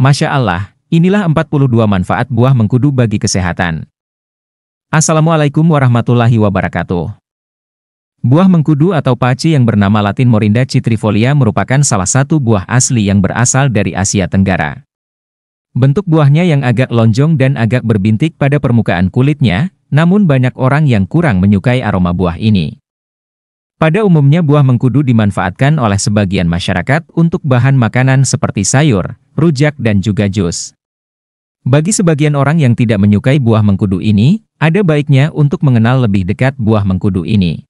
Masya Allah, inilah 42 manfaat buah mengkudu bagi kesehatan. Assalamualaikum warahmatullahi wabarakatuh. Buah mengkudu atau paci yang bernama latin Morinda citrifolia merupakan salah satu buah asli yang berasal dari Asia Tenggara. Bentuk buahnya yang agak lonjong dan agak berbintik pada permukaan kulitnya, namun banyak orang yang kurang menyukai aroma buah ini. Pada umumnya buah mengkudu dimanfaatkan oleh sebagian masyarakat untuk bahan makanan seperti sayur, rujak dan juga jus. Bagi sebagian orang yang tidak menyukai buah mengkudu ini, ada baiknya untuk mengenal lebih dekat buah mengkudu ini.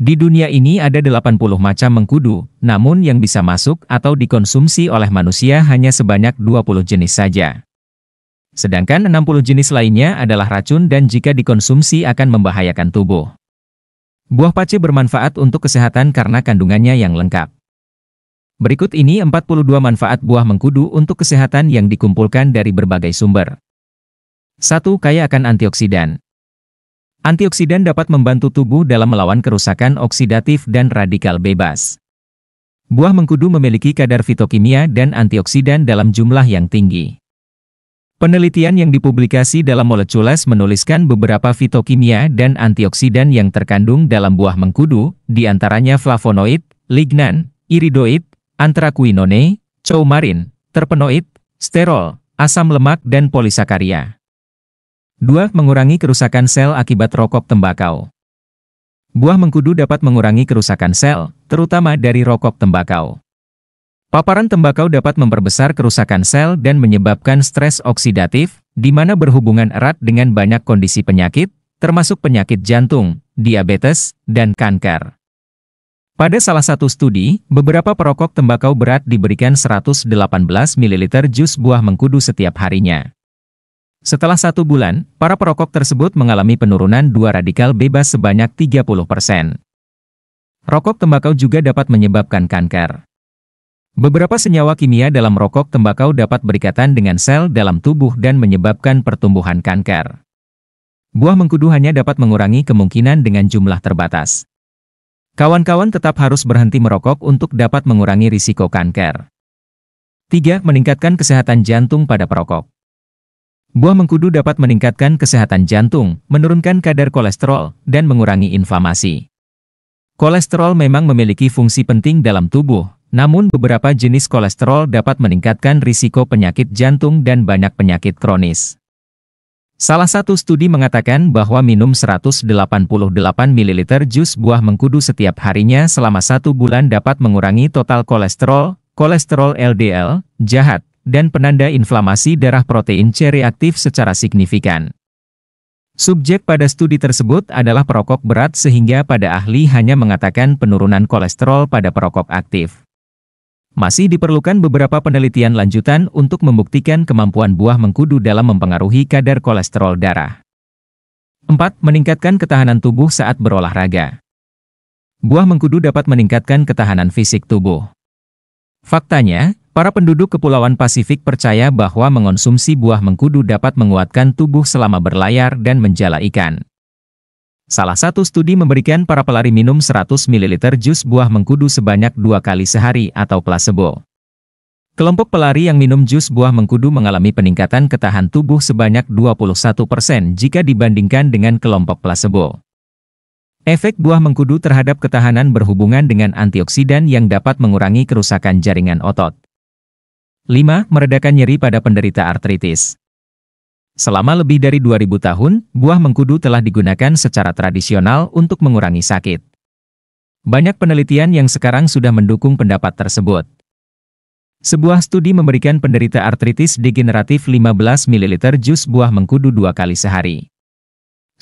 Di dunia ini ada 80 macam mengkudu, namun yang bisa masuk atau dikonsumsi oleh manusia hanya sebanyak 20 jenis saja. Sedangkan 60 jenis lainnya adalah racun dan jika dikonsumsi akan membahayakan tubuh. Buah pace bermanfaat untuk kesehatan karena kandungannya yang lengkap. Berikut ini 42 manfaat buah mengkudu untuk kesehatan yang dikumpulkan dari berbagai sumber. 1. Kaya akan antioksidan. Antioksidan dapat membantu tubuh dalam melawan kerusakan oksidatif dan radikal bebas. Buah mengkudu memiliki kadar fitokimia dan antioksidan dalam jumlah yang tinggi. Penelitian yang dipublikasi dalam Molecules menuliskan beberapa fitokimia dan antioksidan yang terkandung dalam buah mengkudu, diantaranya flavonoid, lignan, iridoid, antraquinone, coumarin, terpenoid, sterol, asam lemak dan polisakaria. 2. Mengurangi kerusakan sel akibat rokok tembakau. Buah mengkudu dapat mengurangi kerusakan sel, terutama dari rokok tembakau. Paparan tembakau dapat memperbesar kerusakan sel dan menyebabkan stres oksidatif, di mana berhubungan erat dengan banyak kondisi penyakit, termasuk penyakit jantung, diabetes, dan kanker. Pada salah satu studi, beberapa perokok tembakau berat diberikan 118 ml jus buah mengkudu setiap harinya. Setelah satu bulan, para perokok tersebut mengalami penurunan dua radikal bebas sebanyak 30%. Rokok tembakau juga dapat menyebabkan kanker. Beberapa senyawa kimia dalam rokok tembakau dapat berikatan dengan sel dalam tubuh dan menyebabkan pertumbuhan kanker. Buah mengkudu hanya dapat mengurangi kemungkinan dengan jumlah terbatas. Kawan-kawan tetap harus berhenti merokok untuk dapat mengurangi risiko kanker. 3. Meningkatkan kesehatan jantung pada perokok. Buah mengkudu dapat meningkatkan kesehatan jantung, menurunkan kadar kolesterol, dan mengurangi inflamasi. Kolesterol memang memiliki fungsi penting dalam tubuh, namun beberapa jenis kolesterol dapat meningkatkan risiko penyakit jantung dan banyak penyakit kronis. Salah satu studi mengatakan bahwa minum 188 ml jus buah mengkudu setiap harinya selama satu bulan dapat mengurangi total kolesterol, kolesterol LDL, jahat, dan penanda inflamasi darah protein C reaktif secara signifikan. Subjek pada studi tersebut adalah perokok berat sehingga pada ahli hanya mengatakan penurunan kolesterol pada perokok aktif. Masih diperlukan beberapa penelitian lanjutan untuk membuktikan kemampuan buah mengkudu dalam mempengaruhi kadar kolesterol darah. 4. Meningkatkan ketahanan tubuh saat berolahraga. Buah mengkudu dapat meningkatkan ketahanan fisik tubuh. Faktanya, para penduduk Kepulauan Pasifik percaya bahwa mengonsumsi buah mengkudu dapat menguatkan tubuh selama berlayar dan menjala ikan. Salah satu studi memberikan para pelari minum 100 ml jus buah mengkudu sebanyak dua kali sehari atau placebo. Kelompok pelari yang minum jus buah mengkudu mengalami peningkatan ketahan tubuh sebanyak 21% persen jika dibandingkan dengan kelompok placebo. Efek buah mengkudu terhadap ketahanan berhubungan dengan antioksidan yang dapat mengurangi kerusakan jaringan otot. 5. Meredakan nyeri pada penderita artritis. Selama lebih dari 2000 tahun, buah mengkudu telah digunakan secara tradisional untuk mengurangi sakit. Banyak penelitian yang sekarang sudah mendukung pendapat tersebut. Sebuah studi memberikan penderita artritis degeneratif 15 ml jus buah mengkudu dua kali sehari.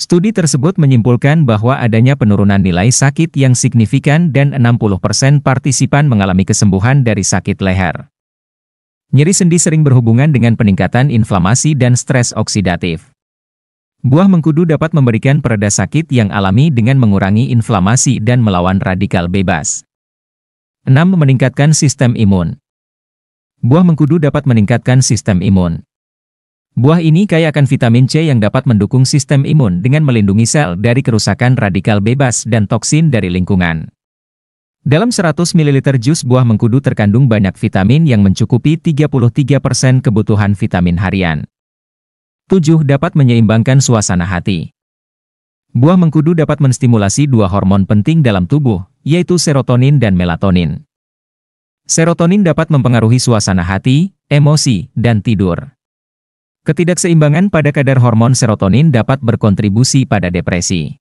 Studi tersebut menyimpulkan bahwa adanya penurunan nilai sakit yang signifikan dan 60% partisipan mengalami kesembuhan dari sakit leher. Nyeri sendi sering berhubungan dengan peningkatan inflamasi dan stres oksidatif. Buah mengkudu dapat memberikan pereda sakit yang alami dengan mengurangi inflamasi dan melawan radikal bebas. 6. Meningkatkan sistem imun. Buah mengkudu dapat meningkatkan sistem imun. Buah ini kaya akan vitamin C yang dapat mendukung sistem imun dengan melindungi sel dari kerusakan radikal bebas dan toksin dari lingkungan. Dalam 100 ml jus buah mengkudu terkandung banyak vitamin yang mencukupi 33% kebutuhan vitamin harian. 7. Dapat menyeimbangkan suasana hati. Buah mengkudu dapat menstimulasi dua hormon penting dalam tubuh, yaitu serotonin dan melatonin. Serotonin dapat mempengaruhi suasana hati, emosi, dan tidur. Ketidakseimbangan pada kadar hormon serotonin dapat berkontribusi pada depresi.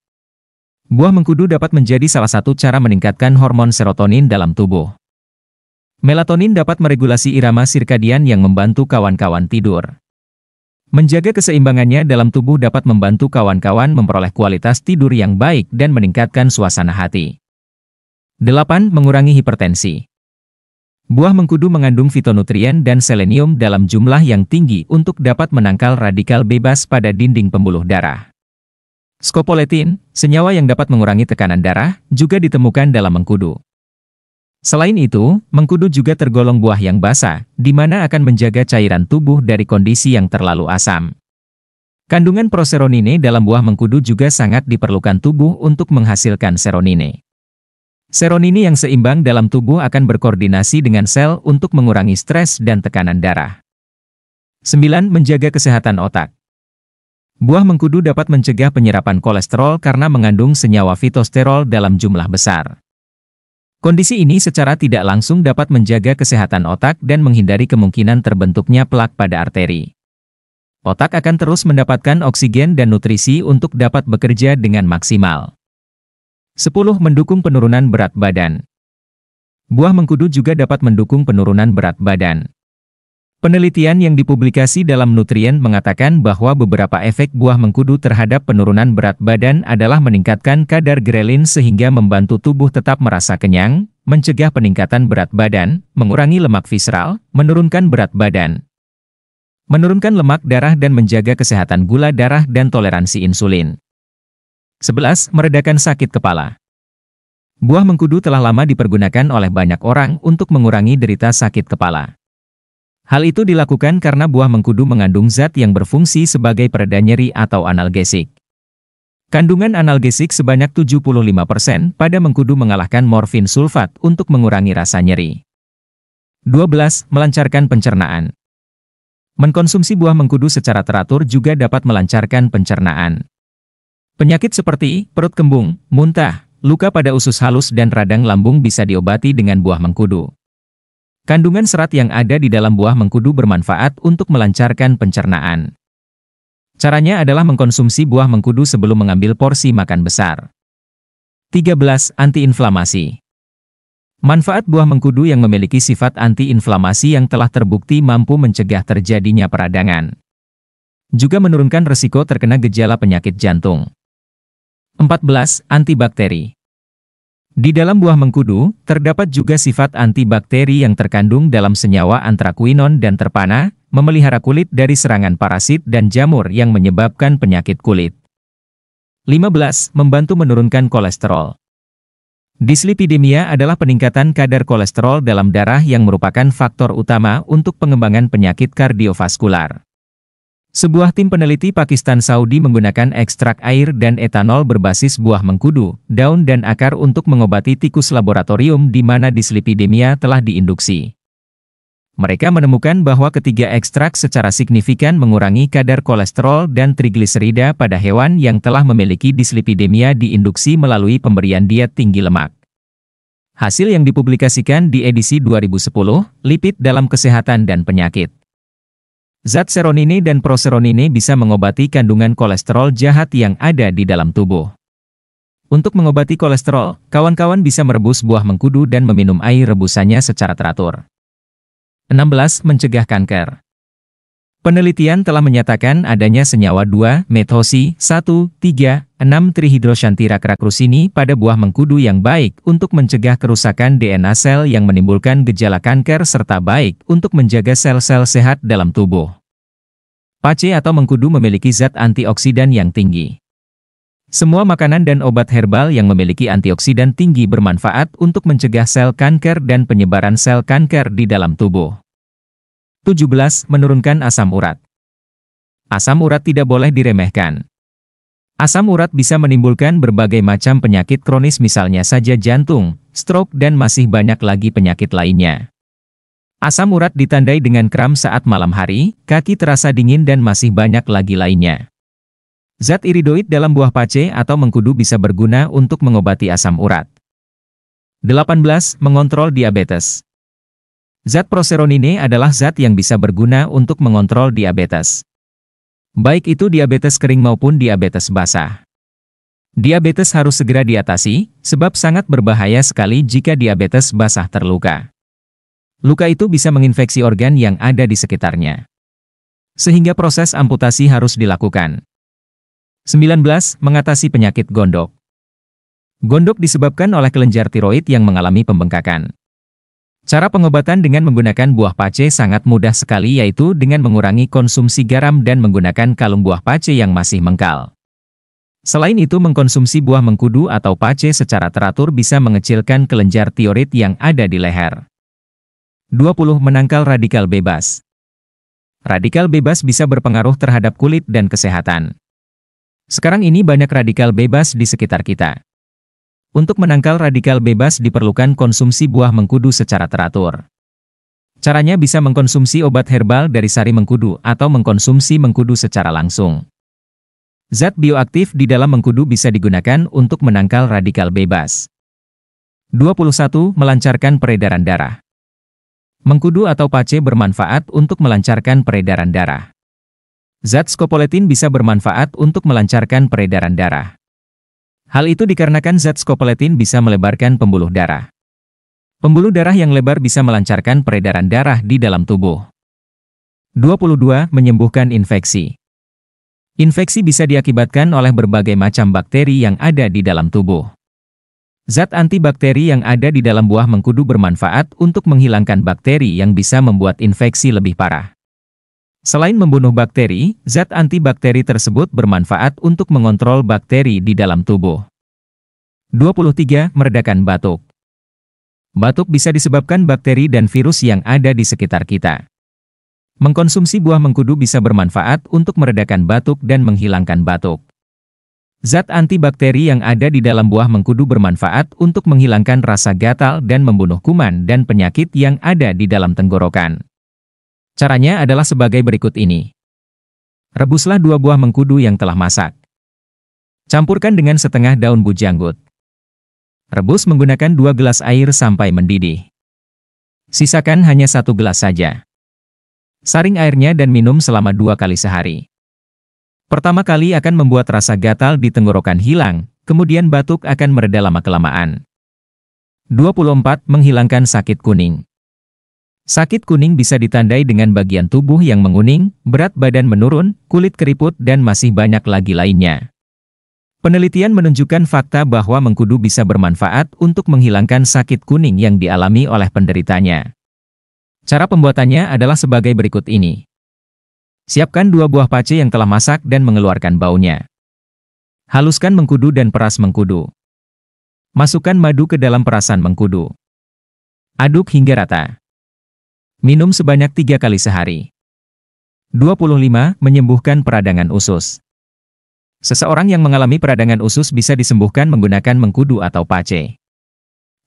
Buah mengkudu dapat menjadi salah satu cara meningkatkan hormon serotonin dalam tubuh. Melatonin dapat meregulasi irama sirkadian yang membantu kawan-kawan tidur. Menjaga keseimbangannya dalam tubuh dapat membantu kawan-kawan memperoleh kualitas tidur yang baik dan meningkatkan suasana hati. 8. Mengurangi hipertensi. Buah mengkudu mengandung fitonutrien dan selenium dalam jumlah yang tinggi untuk dapat menangkal radikal bebas pada dinding pembuluh darah. Scopoletin, senyawa yang dapat mengurangi tekanan darah, juga ditemukan dalam mengkudu. Selain itu, mengkudu juga tergolong buah yang basah, di mana akan menjaga cairan tubuh dari kondisi yang terlalu asam. Kandungan proseronine dalam buah mengkudu juga sangat diperlukan tubuh untuk menghasilkan seronine. Seronine yang seimbang dalam tubuh akan berkoordinasi dengan sel untuk mengurangi stres dan tekanan darah. 9. Menjaga kesehatan otak Buah mengkudu dapat mencegah penyerapan kolesterol karena mengandung senyawa fitosterol dalam jumlah besar. Kondisi ini secara tidak langsung dapat menjaga kesehatan otak dan menghindari kemungkinan terbentuknya plak pada arteri. Otak akan terus mendapatkan oksigen dan nutrisi untuk dapat bekerja dengan maksimal. 10. Mendukung penurunan berat badan Buah mengkudu juga dapat mendukung penurunan berat badan. Penelitian yang dipublikasi dalam Nutrien mengatakan bahwa beberapa efek buah mengkudu terhadap penurunan berat badan adalah meningkatkan kadar grelin sehingga membantu tubuh tetap merasa kenyang, mencegah peningkatan berat badan, mengurangi lemak visceral, menurunkan berat badan, menurunkan lemak darah dan menjaga kesehatan gula darah dan toleransi insulin. 11. Meredakan sakit kepala Buah mengkudu telah lama dipergunakan oleh banyak orang untuk mengurangi derita sakit kepala. Hal itu dilakukan karena buah mengkudu mengandung zat yang berfungsi sebagai pereda nyeri atau analgesik. Kandungan analgesik sebanyak 75% pada mengkudu mengalahkan morfin sulfat untuk mengurangi rasa nyeri. 12. Melancarkan pencernaan Mengkonsumsi buah mengkudu secara teratur juga dapat melancarkan pencernaan. Penyakit seperti perut kembung, muntah, luka pada usus halus dan radang lambung bisa diobati dengan buah mengkudu. Kandungan serat yang ada di dalam buah mengkudu bermanfaat untuk melancarkan pencernaan. Caranya adalah mengkonsumsi buah mengkudu sebelum mengambil porsi makan besar. 13. Antiinflamasi Manfaat buah mengkudu yang memiliki sifat antiinflamasi yang telah terbukti mampu mencegah terjadinya peradangan. Juga menurunkan resiko terkena gejala penyakit jantung. 14. Antibakteri di dalam buah mengkudu, terdapat juga sifat antibakteri yang terkandung dalam senyawa antraquinon dan terpana, memelihara kulit dari serangan parasit dan jamur yang menyebabkan penyakit kulit. 15. Membantu menurunkan kolesterol. Dislipidemia adalah peningkatan kadar kolesterol dalam darah yang merupakan faktor utama untuk pengembangan penyakit kardiovaskular. Sebuah tim peneliti Pakistan Saudi menggunakan ekstrak air dan etanol berbasis buah mengkudu, daun dan akar untuk mengobati tikus laboratorium di mana dislipidemia telah diinduksi. Mereka menemukan bahwa ketiga ekstrak secara signifikan mengurangi kadar kolesterol dan trigliserida pada hewan yang telah memiliki dislipidemia diinduksi melalui pemberian diet tinggi lemak. Hasil yang dipublikasikan di edisi 2010, Lipid dalam Kesehatan dan Penyakit. Zat seronini dan proseronini bisa mengobati kandungan kolesterol jahat yang ada di dalam tubuh. Untuk mengobati kolesterol, kawan-kawan bisa merebus buah mengkudu dan meminum air rebusannya secara teratur. 16. Mencegah kanker Penelitian telah menyatakan adanya senyawa 2 metosi 1, 3, 6 trihidrosyantirakracrusini pada buah mengkudu yang baik untuk mencegah kerusakan DNA sel yang menimbulkan gejala kanker serta baik untuk menjaga sel-sel sehat dalam tubuh. Pace atau mengkudu memiliki zat antioksidan yang tinggi. Semua makanan dan obat herbal yang memiliki antioksidan tinggi bermanfaat untuk mencegah sel kanker dan penyebaran sel kanker di dalam tubuh. 17. Menurunkan asam urat Asam urat tidak boleh diremehkan. Asam urat bisa menimbulkan berbagai macam penyakit kronis misalnya saja jantung, stroke dan masih banyak lagi penyakit lainnya. Asam urat ditandai dengan kram saat malam hari, kaki terasa dingin dan masih banyak lagi lainnya. Zat iridoid dalam buah pace atau mengkudu bisa berguna untuk mengobati asam urat. 18. Mengontrol diabetes Zat proseronine adalah zat yang bisa berguna untuk mengontrol diabetes. Baik itu diabetes kering maupun diabetes basah. Diabetes harus segera diatasi, sebab sangat berbahaya sekali jika diabetes basah terluka. Luka itu bisa menginfeksi organ yang ada di sekitarnya. Sehingga proses amputasi harus dilakukan. 19. Mengatasi penyakit gondok Gondok disebabkan oleh kelenjar tiroid yang mengalami pembengkakan. Cara pengobatan dengan menggunakan buah pace sangat mudah sekali yaitu dengan mengurangi konsumsi garam dan menggunakan kalung buah pace yang masih mengkal. Selain itu mengkonsumsi buah mengkudu atau pace secara teratur bisa mengecilkan kelenjar tiroid yang ada di leher. 20. Menangkal radikal bebas Radikal bebas bisa berpengaruh terhadap kulit dan kesehatan. Sekarang ini banyak radikal bebas di sekitar kita. Untuk menangkal radikal bebas diperlukan konsumsi buah mengkudu secara teratur. Caranya bisa mengkonsumsi obat herbal dari sari mengkudu atau mengkonsumsi mengkudu secara langsung. Zat bioaktif di dalam mengkudu bisa digunakan untuk menangkal radikal bebas. 21. Melancarkan peredaran darah. Mengkudu atau pace bermanfaat untuk melancarkan peredaran darah. Zat skopoletin bisa bermanfaat untuk melancarkan peredaran darah. Hal itu dikarenakan zat skopeletin bisa melebarkan pembuluh darah. Pembuluh darah yang lebar bisa melancarkan peredaran darah di dalam tubuh. 22. Menyembuhkan infeksi Infeksi bisa diakibatkan oleh berbagai macam bakteri yang ada di dalam tubuh. Zat antibakteri yang ada di dalam buah mengkudu bermanfaat untuk menghilangkan bakteri yang bisa membuat infeksi lebih parah. Selain membunuh bakteri, zat antibakteri tersebut bermanfaat untuk mengontrol bakteri di dalam tubuh. 23. Meredakan batuk Batuk bisa disebabkan bakteri dan virus yang ada di sekitar kita. Mengkonsumsi buah mengkudu bisa bermanfaat untuk meredakan batuk dan menghilangkan batuk. Zat antibakteri yang ada di dalam buah mengkudu bermanfaat untuk menghilangkan rasa gatal dan membunuh kuman dan penyakit yang ada di dalam tenggorokan. Caranya adalah sebagai berikut ini. Rebuslah dua buah mengkudu yang telah masak. Campurkan dengan setengah daun bujanggut. Rebus menggunakan dua gelas air sampai mendidih. Sisakan hanya satu gelas saja. Saring airnya dan minum selama dua kali sehari. Pertama kali akan membuat rasa gatal di tenggorokan hilang, kemudian batuk akan mereda lama-kelamaan. 24. Menghilangkan sakit kuning. Sakit kuning bisa ditandai dengan bagian tubuh yang menguning, berat badan menurun, kulit keriput dan masih banyak lagi lainnya. Penelitian menunjukkan fakta bahwa mengkudu bisa bermanfaat untuk menghilangkan sakit kuning yang dialami oleh penderitanya. Cara pembuatannya adalah sebagai berikut ini. Siapkan dua buah pace yang telah masak dan mengeluarkan baunya. Haluskan mengkudu dan peras mengkudu. Masukkan madu ke dalam perasan mengkudu. Aduk hingga rata. Minum sebanyak tiga kali sehari. 25. Menyembuhkan peradangan usus. Seseorang yang mengalami peradangan usus bisa disembuhkan menggunakan mengkudu atau pace.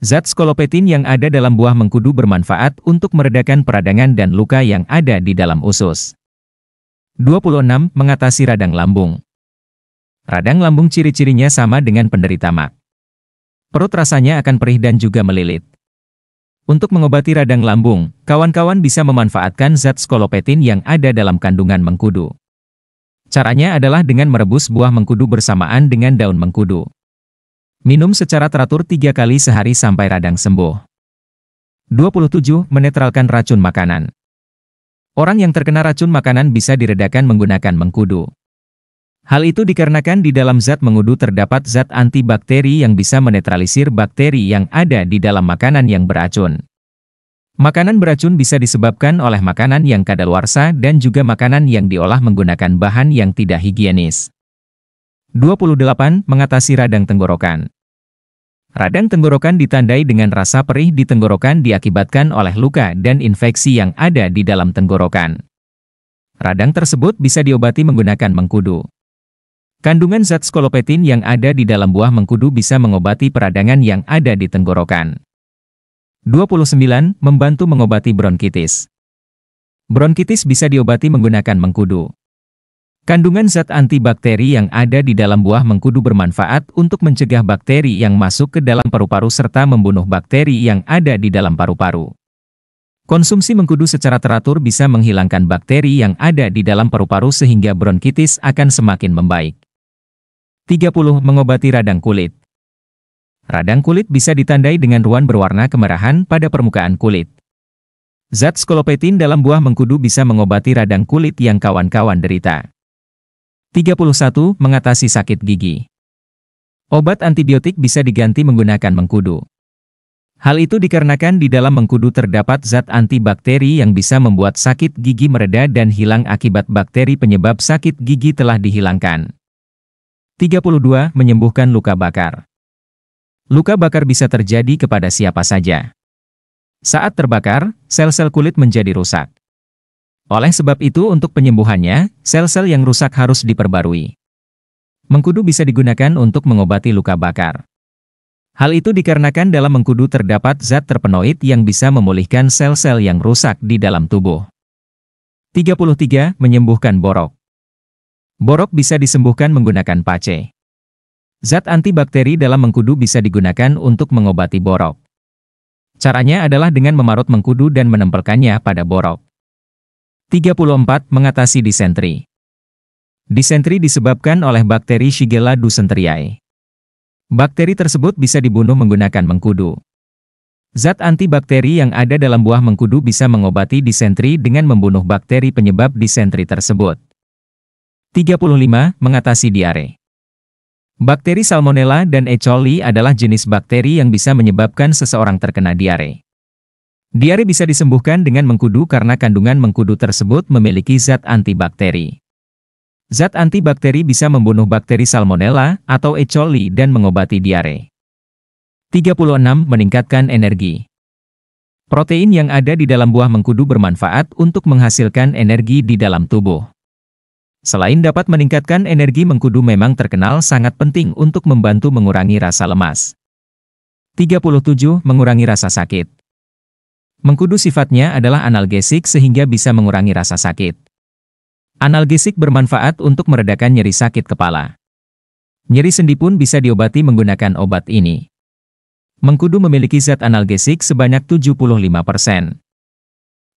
Zat skolopetin yang ada dalam buah mengkudu bermanfaat untuk meredakan peradangan dan luka yang ada di dalam usus. 26. Mengatasi radang lambung. Radang lambung ciri-cirinya sama dengan penderita MAK. Perut rasanya akan perih dan juga melilit. Untuk mengobati radang lambung, kawan-kawan bisa memanfaatkan zat skolopetin yang ada dalam kandungan mengkudu. Caranya adalah dengan merebus buah mengkudu bersamaan dengan daun mengkudu. Minum secara teratur tiga kali sehari sampai radang sembuh. 27. Menetralkan racun makanan Orang yang terkena racun makanan bisa diredakan menggunakan mengkudu. Hal itu dikarenakan di dalam zat mengudu terdapat zat antibakteri yang bisa menetralisir bakteri yang ada di dalam makanan yang beracun. Makanan beracun bisa disebabkan oleh makanan yang kadaluarsa dan juga makanan yang diolah menggunakan bahan yang tidak higienis. 28. Mengatasi radang tenggorokan Radang tenggorokan ditandai dengan rasa perih di tenggorokan diakibatkan oleh luka dan infeksi yang ada di dalam tenggorokan. Radang tersebut bisa diobati menggunakan mengkudu. Kandungan zat skolopetin yang ada di dalam buah mengkudu bisa mengobati peradangan yang ada di tenggorokan. 29. Membantu mengobati bronkitis. Bronkitis bisa diobati menggunakan mengkudu. Kandungan zat antibakteri yang ada di dalam buah mengkudu bermanfaat untuk mencegah bakteri yang masuk ke dalam paru-paru serta membunuh bakteri yang ada di dalam paru-paru. Konsumsi mengkudu secara teratur bisa menghilangkan bakteri yang ada di dalam paru-paru sehingga bronkitis akan semakin membaik. 30. Mengobati radang kulit Radang kulit bisa ditandai dengan ruan berwarna kemerahan pada permukaan kulit. Zat skolopetin dalam buah mengkudu bisa mengobati radang kulit yang kawan-kawan derita. 31. Mengatasi sakit gigi Obat antibiotik bisa diganti menggunakan mengkudu. Hal itu dikarenakan di dalam mengkudu terdapat zat antibakteri yang bisa membuat sakit gigi mereda dan hilang akibat bakteri penyebab sakit gigi telah dihilangkan. 32. Menyembuhkan luka bakar Luka bakar bisa terjadi kepada siapa saja. Saat terbakar, sel-sel kulit menjadi rusak. Oleh sebab itu untuk penyembuhannya, sel-sel yang rusak harus diperbarui. Mengkudu bisa digunakan untuk mengobati luka bakar. Hal itu dikarenakan dalam mengkudu terdapat zat terpenoid yang bisa memulihkan sel-sel yang rusak di dalam tubuh. 33. Menyembuhkan borok Borok bisa disembuhkan menggunakan pace. Zat antibakteri dalam mengkudu bisa digunakan untuk mengobati borok. Caranya adalah dengan memarut mengkudu dan menempelkannya pada borok. 34. Mengatasi disentri Disentri disebabkan oleh bakteri Shigella dysenteriae. Bakteri tersebut bisa dibunuh menggunakan mengkudu. Zat antibakteri yang ada dalam buah mengkudu bisa mengobati disentri dengan membunuh bakteri penyebab disentri tersebut. 35. Mengatasi diare. Bakteri Salmonella dan E. coli adalah jenis bakteri yang bisa menyebabkan seseorang terkena diare. Diare bisa disembuhkan dengan mengkudu karena kandungan mengkudu tersebut memiliki zat antibakteri. Zat antibakteri bisa membunuh bakteri Salmonella atau E. coli dan mengobati diare. 36. Meningkatkan energi. Protein yang ada di dalam buah mengkudu bermanfaat untuk menghasilkan energi di dalam tubuh. Selain dapat meningkatkan energi mengkudu memang terkenal sangat penting untuk membantu mengurangi rasa lemas. 37. Mengurangi rasa sakit Mengkudu sifatnya adalah analgesik sehingga bisa mengurangi rasa sakit. Analgesik bermanfaat untuk meredakan nyeri sakit kepala. Nyeri sendi pun bisa diobati menggunakan obat ini. Mengkudu memiliki zat analgesik sebanyak 75%.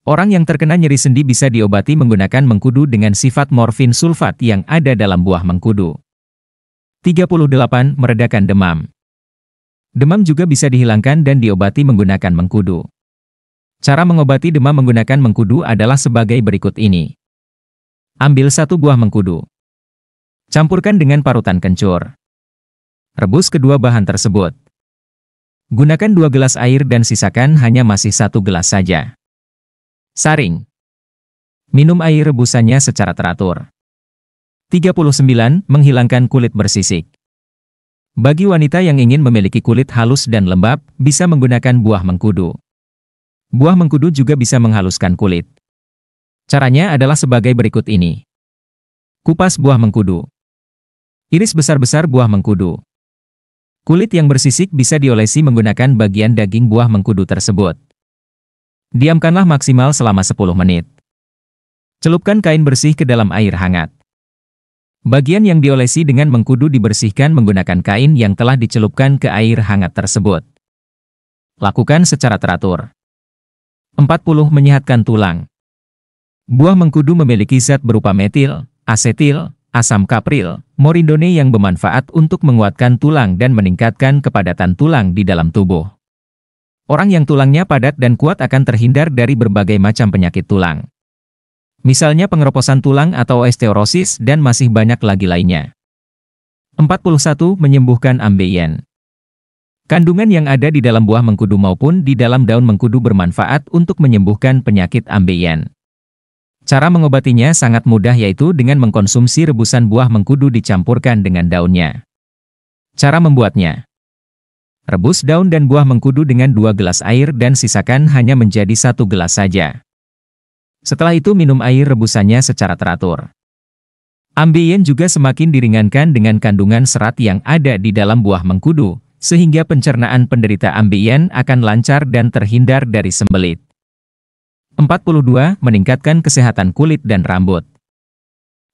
Orang yang terkena nyeri sendi bisa diobati menggunakan mengkudu dengan sifat morfin sulfat yang ada dalam buah mengkudu. 38. Meredakan demam. Demam juga bisa dihilangkan dan diobati menggunakan mengkudu. Cara mengobati demam menggunakan mengkudu adalah sebagai berikut ini. Ambil satu buah mengkudu. Campurkan dengan parutan kencur. Rebus kedua bahan tersebut. Gunakan dua gelas air dan sisakan hanya masih satu gelas saja. Saring. Minum air rebusannya secara teratur. 39. Menghilangkan kulit bersisik. Bagi wanita yang ingin memiliki kulit halus dan lembab, bisa menggunakan buah mengkudu. Buah mengkudu juga bisa menghaluskan kulit. Caranya adalah sebagai berikut ini. Kupas buah mengkudu. Iris besar-besar buah mengkudu. Kulit yang bersisik bisa diolesi menggunakan bagian daging buah mengkudu tersebut. Diamkanlah maksimal selama 10 menit. Celupkan kain bersih ke dalam air hangat. Bagian yang diolesi dengan mengkudu dibersihkan menggunakan kain yang telah dicelupkan ke air hangat tersebut. Lakukan secara teratur. 40. Menyehatkan tulang. Buah mengkudu memiliki zat berupa metil, asetil, asam kapril, morindone yang bermanfaat untuk menguatkan tulang dan meningkatkan kepadatan tulang di dalam tubuh. Orang yang tulangnya padat dan kuat akan terhindar dari berbagai macam penyakit tulang. Misalnya pengeroposan tulang atau osteoporosis dan masih banyak lagi lainnya. 41. Menyembuhkan ambeien. Kandungan yang ada di dalam buah mengkudu maupun di dalam daun mengkudu bermanfaat untuk menyembuhkan penyakit ambeien. Cara mengobatinya sangat mudah yaitu dengan mengkonsumsi rebusan buah mengkudu dicampurkan dengan daunnya. Cara membuatnya Rebus daun dan buah mengkudu dengan dua gelas air dan sisakan hanya menjadi satu gelas saja. Setelah itu minum air rebusannya secara teratur. Ambeien juga semakin diringankan dengan kandungan serat yang ada di dalam buah mengkudu, sehingga pencernaan penderita ambeien akan lancar dan terhindar dari sembelit. 42. Meningkatkan kesehatan kulit dan rambut.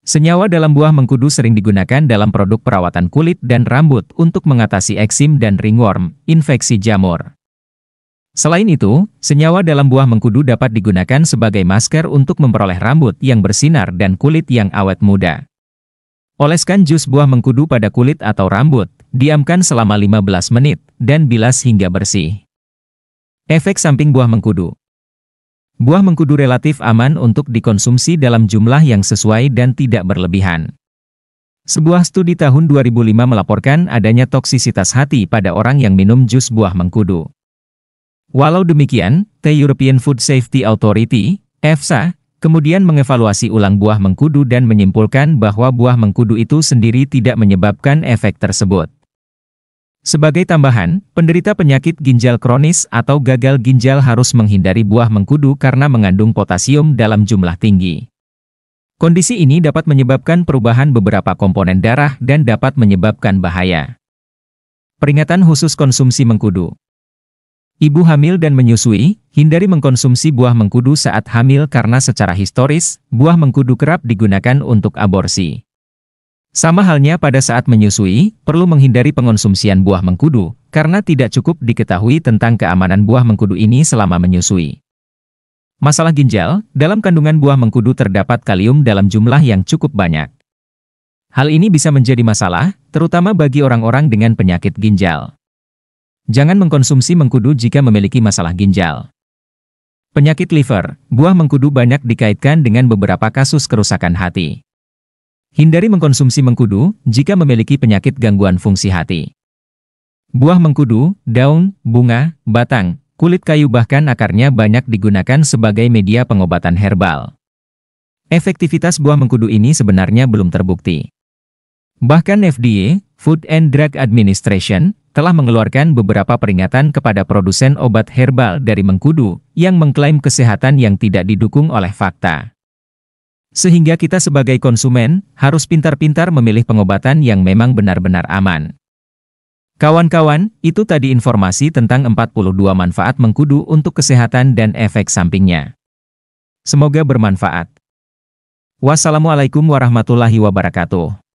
Senyawa dalam buah mengkudu sering digunakan dalam produk perawatan kulit dan rambut untuk mengatasi eksim dan ringworm, infeksi jamur. Selain itu, senyawa dalam buah mengkudu dapat digunakan sebagai masker untuk memperoleh rambut yang bersinar dan kulit yang awet muda. Oleskan jus buah mengkudu pada kulit atau rambut, diamkan selama 15 menit, dan bilas hingga bersih. Efek samping buah mengkudu Buah mengkudu relatif aman untuk dikonsumsi dalam jumlah yang sesuai dan tidak berlebihan. Sebuah studi tahun 2005 melaporkan adanya toksisitas hati pada orang yang minum jus buah mengkudu. Walau demikian, The European Food Safety Authority, EFSA, kemudian mengevaluasi ulang buah mengkudu dan menyimpulkan bahwa buah mengkudu itu sendiri tidak menyebabkan efek tersebut. Sebagai tambahan, penderita penyakit ginjal kronis atau gagal ginjal harus menghindari buah mengkudu karena mengandung potasium dalam jumlah tinggi. Kondisi ini dapat menyebabkan perubahan beberapa komponen darah dan dapat menyebabkan bahaya. Peringatan khusus konsumsi mengkudu. Ibu hamil dan menyusui, hindari mengkonsumsi buah mengkudu saat hamil karena secara historis, buah mengkudu kerap digunakan untuk aborsi. Sama halnya pada saat menyusui, perlu menghindari pengonsumsian buah mengkudu, karena tidak cukup diketahui tentang keamanan buah mengkudu ini selama menyusui. Masalah ginjal, dalam kandungan buah mengkudu terdapat kalium dalam jumlah yang cukup banyak. Hal ini bisa menjadi masalah, terutama bagi orang-orang dengan penyakit ginjal. Jangan mengkonsumsi mengkudu jika memiliki masalah ginjal. Penyakit liver, buah mengkudu banyak dikaitkan dengan beberapa kasus kerusakan hati. Hindari mengkonsumsi mengkudu jika memiliki penyakit gangguan fungsi hati. Buah mengkudu, daun, bunga, batang, kulit kayu bahkan akarnya banyak digunakan sebagai media pengobatan herbal. Efektivitas buah mengkudu ini sebenarnya belum terbukti. Bahkan FDA, Food and Drug Administration, telah mengeluarkan beberapa peringatan kepada produsen obat herbal dari mengkudu yang mengklaim kesehatan yang tidak didukung oleh fakta. Sehingga kita sebagai konsumen, harus pintar-pintar memilih pengobatan yang memang benar-benar aman. Kawan-kawan, itu tadi informasi tentang 42 manfaat mengkudu untuk kesehatan dan efek sampingnya. Semoga bermanfaat. Wassalamualaikum warahmatullahi wabarakatuh.